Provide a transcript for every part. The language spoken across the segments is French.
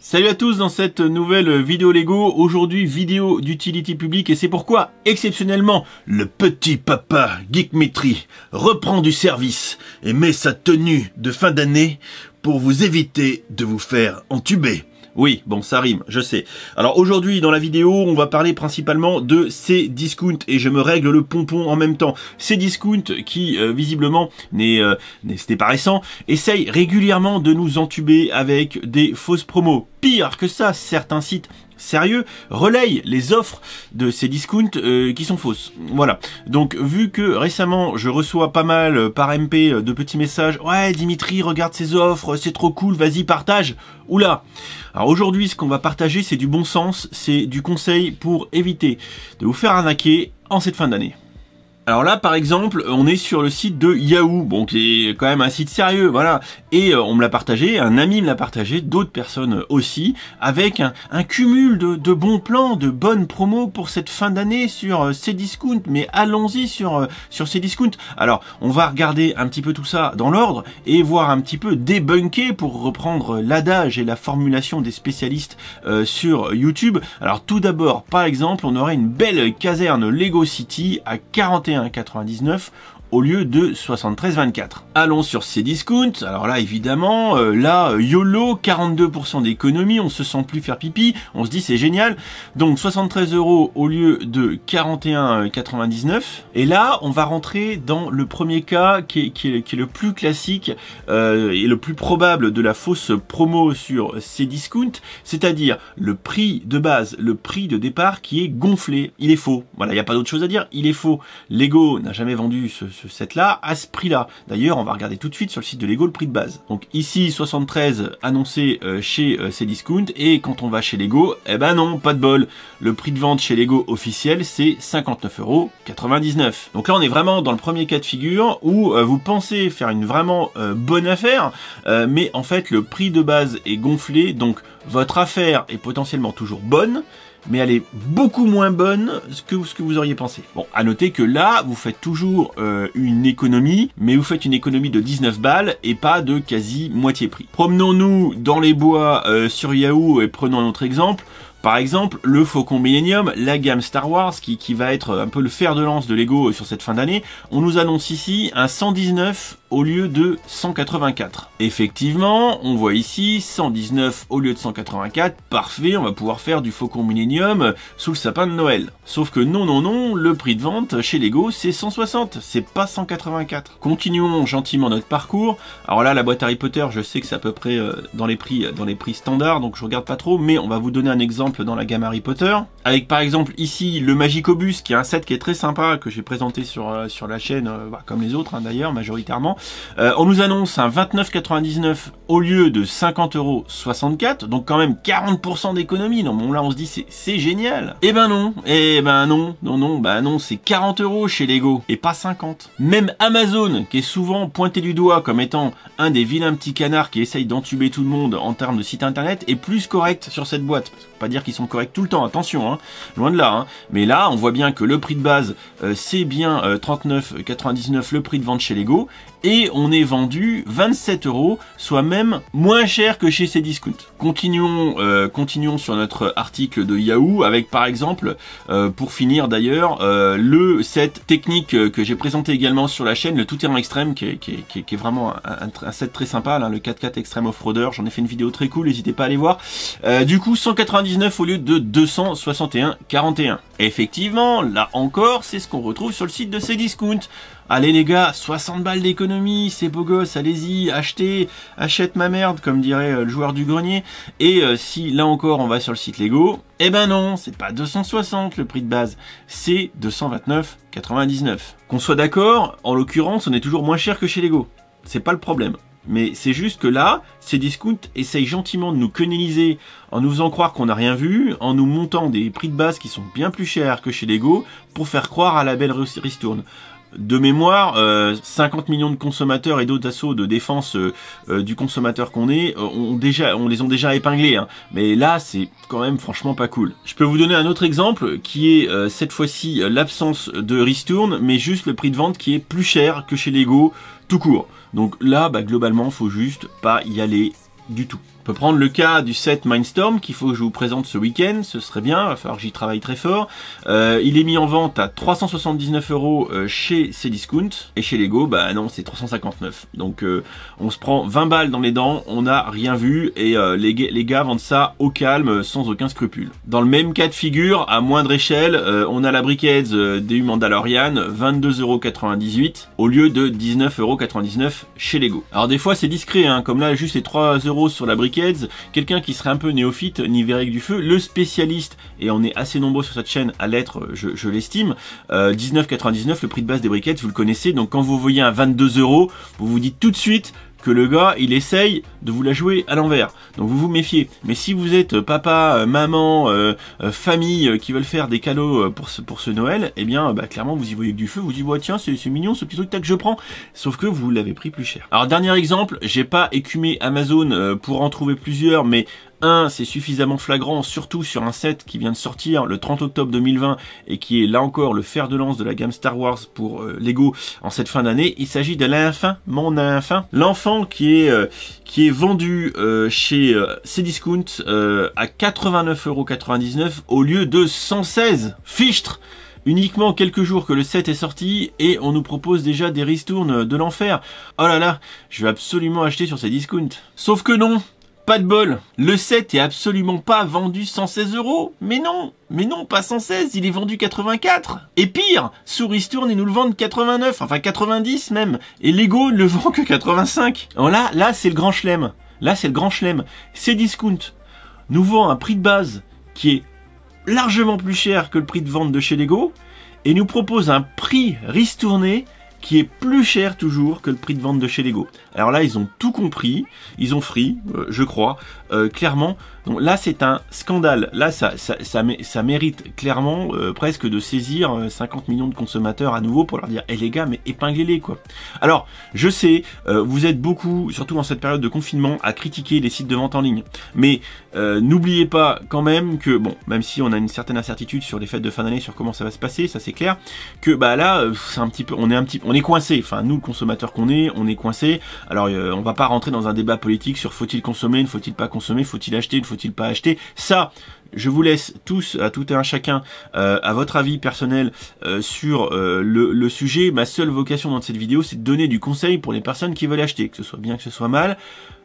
Salut à tous dans cette nouvelle vidéo Lego, aujourd'hui vidéo d'utilité publique et c'est pourquoi exceptionnellement le petit papa Geekmetry reprend du service et met sa tenue de fin d'année pour vous éviter de vous faire entuber. Oui, bon, ça rime, je sais. Alors aujourd'hui, dans la vidéo, on va parler principalement de ces discounts. et je me règle le pompon en même temps. Ces discounts qui, euh, visiblement, n'est euh, pas récent, essayent régulièrement de nous entuber avec des fausses promos. Pire que ça, certains sites sérieux relayent les offres de ces discounts euh, qui sont fausses. Voilà. Donc vu que récemment je reçois pas mal euh, par MP euh, de petits messages, ouais Dimitri regarde ces offres, c'est trop cool, vas-y partage. Oula. Alors aujourd'hui ce qu'on va partager c'est du bon sens, c'est du conseil pour éviter de vous faire arnaquer en cette fin d'année. Alors là, par exemple, on est sur le site de Yahoo, bon, qui est quand même un site sérieux, voilà. Et euh, on me l'a partagé, un ami me l'a partagé, d'autres personnes aussi, avec un, cumul de, bons plans, de bonnes promos pour cette fin d'année sur euh, Cdiscount. Mais allons-y sur euh, sur discounts. Alors, on va regarder un petit peu tout ça dans l'ordre et voir un petit peu débunker pour reprendre l'adage et la formulation des spécialistes sur YouTube. Alors, tout d'abord, par exemple, on aurait une belle caserne Lego City à 41 1.99 au lieu de 73,24. Allons sur discounts Alors là, évidemment, euh, là, euh, YOLO, 42% d'économie, on se sent plus faire pipi, on se dit c'est génial. Donc 73 euros au lieu de 41,99. Et là, on va rentrer dans le premier cas qui est, le plus classique euh, et le plus probable de la fausse promo sur discounts c'est-à-dire le prix de base, le prix de départ qui est gonflé. Il est faux. Voilà, il n'y a pas d'autre chose à dire. Il est faux. Lego n'a jamais vendu ce ce set-là à ce prix-là. D'ailleurs, on va regarder tout de suite sur le site de Lego le prix de base. Donc ici, 73 annoncé euh, chez euh, Cdiscount et quand on va chez Lego, eh ben non, pas de bol. Le prix de vente chez Lego officiel, c'est 59,99€. Donc là, on est vraiment dans le premier cas de figure où euh, vous pensez faire une vraiment bonne affaire, mais en fait, le prix de base est gonflé, donc votre affaire est potentiellement toujours bonne, mais elle est beaucoup moins bonne que ce que vous auriez pensé. Bon, à noter que là, vous faites toujours euh, une économie, mais vous faites une économie de 19 balles et pas de quasi moitié prix. Promenons-nous dans les bois euh, sur Yahoo et prenons notre exemple. Par exemple, le Faucon Millennium, la gamme Star Wars, qui, qui va être un peu le fer de lance de Lego sur cette fin d'année, on nous annonce ici un 119 au lieu de 184. Effectivement, on voit ici 119 au lieu de 184, parfait, on va pouvoir faire du Faucon Millennium sous le sapin de Noël. Sauf que non, non, non, le prix de vente chez Lego c'est 160, c'est pas 184. Continuons gentiment notre parcours. Alors là, la boîte Harry Potter, je sais que c'est à peu près euh, dans les prix, dans les prix standards, donc je regarde pas trop, mais on va vous donner un exemple dans la gamme Harry Potter, avec par exemple ici le Magicobus qui est un set qui est très sympa que j'ai présenté sur euh, sur la chaîne euh, bah, comme les autres hein, d'ailleurs majoritairement. Euh, on nous annonce un 29,99 au lieu de 50,64€. donc quand même 40% d'économie. Non bon là on se dit c'est génial. Eh ben non, eh ben non, non non, bah non c'est 40 euros chez Lego et pas 50. Même Amazon qui est souvent pointé du doigt comme étant un des vilains petits canards qui essaye d'entuber tout le monde en termes de site internet est plus correct sur cette boîte. Pas dire qu'ils sont corrects tout le temps, attention. Hein. Hein. loin de là. Hein. Mais là, on voit bien que le prix de base, euh, c'est bien 39,99€ euh, 39,99 le prix de vente chez Lego, et on est vendu 27 euros, soit même moins cher que chez Cdiscount. Continuons, euh, continuons sur notre article de Yahoo avec par exemple, pour finir d'ailleurs, le set technique que j'ai présenté également sur la chaîne, le tout terrain extrême, qui est, vraiment un, set très sympa, hein, le 4x4 extrême off-roader. J'en ai fait une vidéo très cool, n'hésitez pas à aller voir. du coup, 199 au lieu de 260 Effectivement, là encore, c'est ce qu'on retrouve sur le site de ces Cdiscount. Allez les gars, 60 balles d'économie, c'est beau gosse, allez-y, achetez, achète ma merde, comme dirait euh, le joueur du grenier. Et euh, si là encore on va sur le site Lego, eh ben non, c'est pas 260 le prix de base, c'est 229,99. Qu'on soit d'accord, en l'occurrence on est toujours moins cher que chez Lego. C'est pas le problème. Mais c'est juste que là, ces discounts essayent gentiment de nous quenelliser en nous faisant croire qu'on n'a rien vu, en nous montant des prix de base qui sont bien plus chers que chez Lego pour faire croire à la belle ristourne. De mémoire, 50 euh, millions de consommateurs et d'autres assauts de défense euh, euh, du consommateur qu'on est, déjà, on les ont déjà épinglés. Hein. Mais là, c'est quand même franchement pas cool. Je peux vous donner un autre exemple qui est cette fois-ci l'absence de ristourne, mais juste le prix de vente qui est plus cher que chez Lego tout court. Donc là, bah, globalement, faut juste pas y aller du tout peut prendre le cas du set Mindstorm qu'il faut que je vous présente ce week-end, ce serait bien, va falloir que j'y travaille très fort. Euh, il est mis en vente à 379 euros euh, chez Cdiscount et chez Lego, bah non, c'est 359. Donc euh, on se prend 20 balles dans les dents, on n'a rien vu et les, gars vendent ça au calme, sans aucun scrupule. Dans le même cas de figure, à moindre échelle, on a la briquette DU Mandalorian 22,98€ au lieu de 19,99€ chez Lego. Alors des fois c'est discret, hein, comme là juste les 3 euros sur la briquette quelqu'un qui serait un peu néophyte ni verrait du feu, le spécialiste, et on est assez nombreux sur cette chaîne à l'être, je, l'estime, 19,99 euh, le prix de base des briquettes, vous le connaissez, donc quand vous voyez un 22 euros, vous vous dites tout de suite, le gars, il essaye de vous la jouer à l'envers. Donc vous vous méfiez. Mais si vous êtes euh, papa, euh, maman, euh, famille qui veulent faire des cadeaux pour ce, pour ce Noël, et eh bien, bah, clairement, vous y voyez du feu. Vous dites, tiens, c'est mignon, ce petit truc, que je prends. Sauf que vous l'avez pris plus cher. Alors, dernier exemple, j'ai pas écumé Amazon pour en trouver plusieurs, mais 1, c'est suffisamment flagrant, surtout sur un set qui vient de sortir le 30 octobre 2020 et qui est là encore le fer de lance de la gamme Star Wars pour euh, Lego en cette fin d'année. Il s'agit de l'infant, mon infant, l'enfant qui est euh, qui est vendu euh, chez Cdiscount à 89,99€ au lieu de 116 fichtre uniquement quelques jours que le set est sorti et on nous propose déjà des ristournes de l'enfer. Oh là là, je vais absolument acheter sur ces Sauf que non, pas de bol, le 7 est absolument pas vendu 116 euros. Mais non, mais non, pas 116, il est vendu 84. Et pire, Souris Tourne, ils nous le vendent 89, enfin 90 même. Et Lego ne le vend que 85. Alors là, là c'est le grand chelem. Là c'est le grand chelem. C'est discount. Nous vend un prix de base qui est largement plus cher que le prix de vente de chez Lego et nous propose un prix ristourné qui est plus cher toujours que le prix de vente de chez Lego. Alors là, ils ont tout compris, ils ont free, euh, je crois, euh, clairement, donc là, c'est un scandale. Là, ça, ça, ça, mérite clairement euh, presque de saisir 50 euh, millions de consommateurs à nouveau pour leur dire, hé eh, les gars, mais épinglez-les, quoi. Alors, je sais, euh, vous êtes beaucoup, surtout dans cette période de confinement, à critiquer les sites de vente en ligne. Mais n'oubliez pas quand même que, bon, même si on a une certaine incertitude sur les fêtes de fin d'année, sur comment ça va se passer, ça c'est clair, que bah là, c'est un petit peu, on est un petit, on est coincé. Enfin, nous, consommateurs qu'on est, on est coincé. Alors, on va pas rentrer dans un débat politique sur faut-il consommer, ne faut-il pas consommer, faut-il acheter, ne faut-il pas acheter Ça, je vous laisse tous, à tout un chacun, euh, à votre avis personnel euh, sur euh, le, le, sujet. Ma seule vocation dans cette vidéo, c'est de donner du conseil pour les personnes qui veulent acheter, que ce soit bien, que ce soit mal.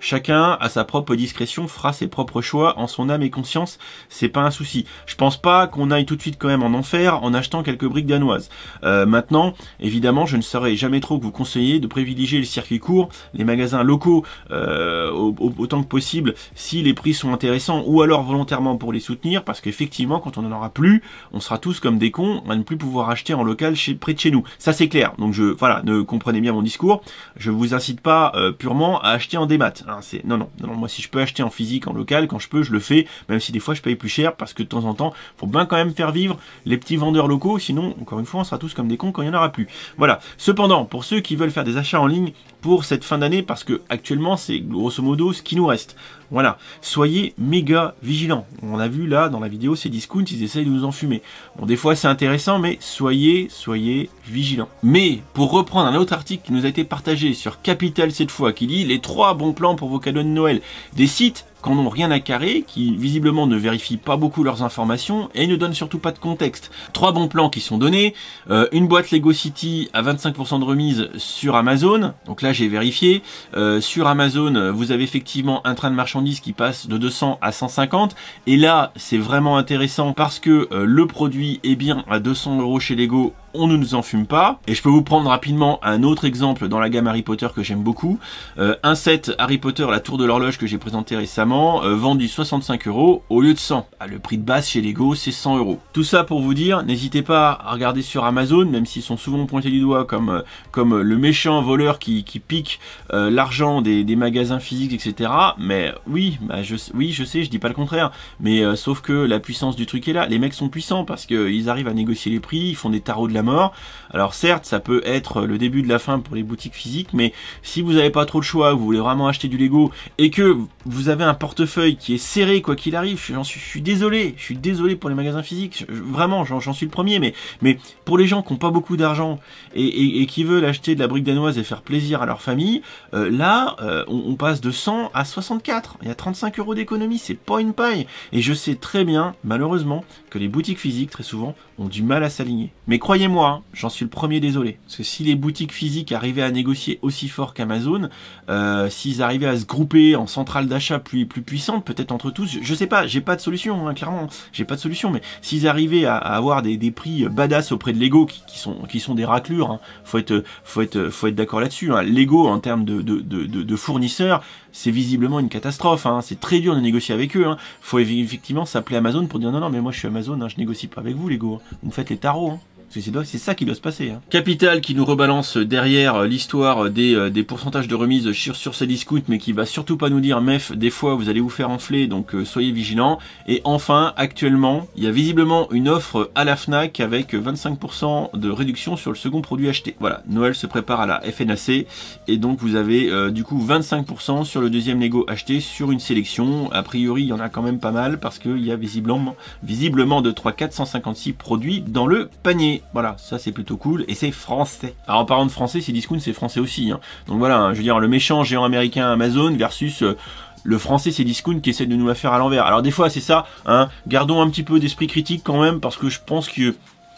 Chacun, à sa propre discrétion, fera ses propres choix en son âme et conscience. C'est pas un souci. Je pense pas qu'on aille tout de suite quand même en enfer en achetant quelques briques danoises. Euh, maintenant, évidemment, je ne saurais jamais trop que vous conseiller de privilégier le circuit court, les magasins locaux euh, autant que possible si les prix sont intéressants ou alors volontairement pour les soutenir parce qu'effectivement, quand on n'en aura plus, on sera tous comme des cons à ne plus pouvoir acheter en local chez, près de chez nous. Ça c'est clair. Donc je, voilà, ne comprenez bien mon discours. Je vous incite pas euh, purement à acheter en démat ah, c'est non, non, non, moi si je peux acheter en physique, en local, quand je peux, je le fais, même si des fois je paye plus cher parce que de temps en temps, faut bien quand même faire vivre les petits vendeurs locaux, sinon encore une fois, on sera tous comme des cons quand il n'y en aura plus. Voilà. Cependant, pour ceux qui veulent faire des achats en ligne pour cette fin d'année, parce que actuellement c'est grosso modo ce qui nous reste. Voilà, soyez méga vigilants. On a vu là dans la vidéo ces discounts, ils essayent de nous enfumer. Bon, des fois c'est intéressant, mais soyez, soyez vigilants. Mais pour reprendre un autre article qui nous a été partagé sur Capital cette fois, qui dit les trois bons plans pour vos cadeaux de Noël, des sites qu'en ont rien à carrer, qui visiblement ne vérifient pas beaucoup leurs informations et ne donnent surtout pas de contexte. Trois bons plans qui sont donnés, euh, une boîte Lego City à 25% de remise sur Amazon, donc là j'ai vérifié, euh, sur Amazon vous avez effectivement un train de marchandises qui passe de 200 à 150, et là c'est vraiment intéressant parce que euh, le produit est bien à 200 euros chez Lego on ne nous en fume pas. Et je peux vous prendre rapidement un autre exemple dans la gamme Harry Potter que j'aime beaucoup. Euh, un set Harry Potter, la tour de l'horloge que j'ai présenté récemment, euh, vendu 65 euros au lieu de 100. À ah, le prix de base chez Lego, c'est 100 euros. Tout ça pour vous dire, n'hésitez pas à regarder sur Amazon, même s'ils sont souvent pointés du doigt comme, euh, comme le méchant voleur qui, pique l'argent des, magasins physiques, etc. Mais oui, bah, je, oui, je sais, je dis pas le contraire. Mais sauf que la puissance du truc est là. Les mecs sont puissants parce qu'ils arrivent à négocier les prix, ils font des tarots de mort. Alors certes, ça peut être le début de la fin pour les boutiques physiques, mais si vous n'avez pas trop de choix, vous voulez vraiment acheter du Lego et que vous avez un portefeuille qui est serré quoi qu'il arrive, suis, je suis désolé, je suis désolé pour les magasins physiques, vraiment, j'en suis le premier, mais, mais pour les gens qui n'ont pas beaucoup d'argent et, qui veulent acheter de la brique danoise et faire plaisir à leur famille, euh, là, euh, on, passe de 100 à 64. Il y a 35 euros d'économie, c'est pas une paille. Et je sais très bien, malheureusement, que les boutiques physiques, très souvent, ont du mal à s'aligner. Mais croyez moi, j'en suis le premier désolé. Parce que si les boutiques physiques arrivaient à négocier aussi fort qu'Amazon, euh, s'ils arrivaient à se grouper en centrale d'achat plus, plus puissante, peut-être entre tous, je, ne sais pas, j'ai pas de solution, hein, clairement, j'ai pas de solution, mais s'ils arrivaient à, avoir des, des, prix badass auprès de Lego, qui, sont, qui sont des raclures, hein, faut être, faut être, faut être d'accord là-dessus. Hein. Lego, en termes de, de, de, fournisseurs, c'est visiblement une catastrophe. Hein. C'est très dur de négocier avec eux. il hein. Faut effectivement s'appeler Amazon pour dire non, non, mais moi je suis Amazon, hein, je négocie pas avec vous, Lego. Vous me faites les tarots. Parce que c'est ça qui doit se passer. Hein. Capital qui nous rebalance derrière l'histoire des, euh, pourcentages de remise sur, sur discounts, mais qui va surtout pas nous dire, mef, des fois vous allez vous faire enfler, donc euh, soyez vigilants. Et enfin, actuellement, il y a visiblement une offre à la FNAC avec 25% de réduction sur le second produit acheté. Voilà, Noël se prépare à la FNAC, et donc vous avez euh, du coup 25% sur le deuxième Lego acheté sur une sélection. A priori, il y en a quand même pas mal, parce qu'il y a visiblement, visiblement de 3 456 produits dans le panier voilà, ça c'est plutôt cool, et c'est français. Alors en parlant de français, C'est Discoun c'est français aussi, hein. donc voilà, hein, je veux dire, le méchant géant américain Amazon versus... Euh, le français c'est Discoun qui essaie de nous la faire à l'envers. Alors des fois c'est ça, hein, gardons un petit peu d'esprit critique quand même parce que je pense que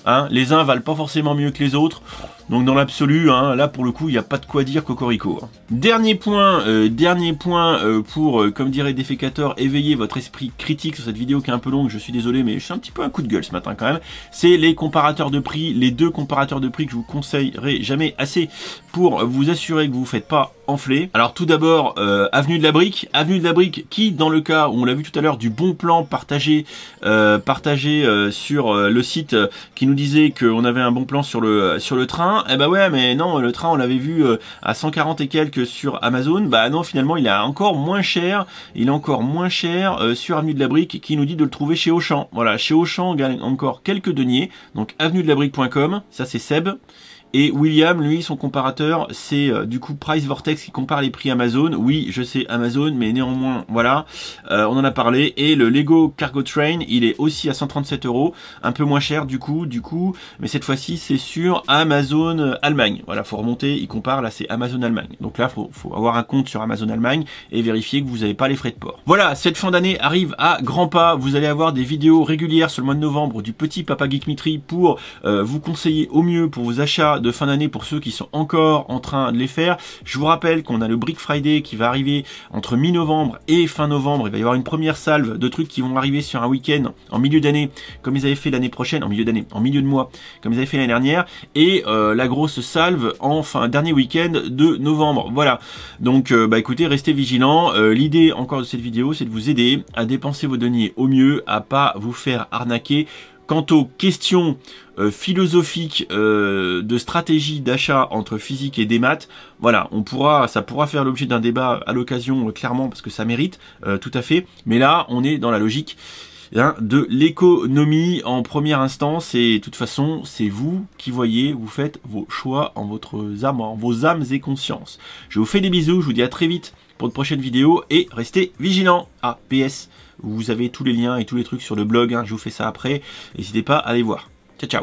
Hein. les uns valent pas forcément mieux que les autres. Donc dans l'absolu, hein, là pour le coup, il n'y a pas de quoi dire cocorico. Hein. Dernier point, euh, dernier point euh, pour, euh, comme dirait Defecator, éveiller votre esprit critique sur cette vidéo qui est un peu longue, je suis désolé, mais je suis un petit peu un coup de gueule ce matin quand même. C'est les comparateurs de prix, les deux comparateurs de prix que je vous conseillerai jamais assez pour vous assurer que vous ne faites pas alors tout d'abord, euh, Avenue de la Brique. Avenue de la Brique qui, dans le cas où on l'a vu tout à l'heure, du bon plan partagé, euh, partagé euh, sur le site qui nous disait qu'on avait un bon plan sur le, sur le train, eh bah ouais, mais non, le train, on l'avait vu à 140 et quelques sur Amazon. Bah non, finalement, il est encore moins cher. Il est encore moins cher sur Avenue de la Brique qui nous dit de le trouver chez Auchan. Voilà, chez Auchan, on gagne encore quelques deniers. Donc avenue de la brique.com, ça c'est Seb. Et William, lui, son comparateur, c'est euh, du coup Price Vortex qui compare les prix Amazon. Oui, je sais Amazon, mais néanmoins, voilà, euh, on en a parlé. Et le Lego Cargo Train, il est aussi à 137 euros, un peu moins cher du coup, du coup, mais cette fois-ci c'est sur Amazon euh, Allemagne. Voilà, faut remonter, il compare, là c'est Amazon Allemagne. Donc là, faut, faut avoir un compte sur Amazon Allemagne et vérifier que vous n'avez pas les frais de port. Voilà, cette fin d'année arrive à grands pas. Vous allez avoir des vidéos régulières sur le mois de novembre du petit Papa Geek Mitri pour vous conseiller au mieux pour vos achats de fin d'année pour ceux qui sont encore en train de les faire. Je vous rappelle qu'on a le Brick Friday qui va arriver entre mi-novembre et fin novembre. Il va y avoir une première salve de trucs qui vont arriver sur un week-end en milieu d'année, comme ils avaient fait l'année prochaine, en milieu d'année, en milieu de mois, comme ils avaient fait l'année dernière, et euh, la grosse salve en fin dernier week-end de novembre. Voilà. Donc, euh, bah écoutez, restez vigilants. Euh, l'idée encore de cette vidéo, c'est de vous aider à dépenser vos deniers au mieux, à pas vous faire arnaquer Quant aux questions euh, philosophiques euh, de stratégie d'achat entre physique et des maths, voilà, on pourra, ça pourra faire l'objet d'un débat à l'occasion, euh, clairement, parce que ça mérite, tout à fait. Mais là, on est dans la logique hein, de l'économie en première instance. Et de toute façon, c'est vous qui voyez, vous faites vos choix en votre âme, en vos âmes et consciences. Je vous fais des bisous, je vous dis à très vite pour de prochaines vidéos et restez vigilants. Ah, PS, vous avez tous les liens et tous les trucs sur le blog, hein, je vous fais ça après. N'hésitez pas à aller voir. Ciao, ciao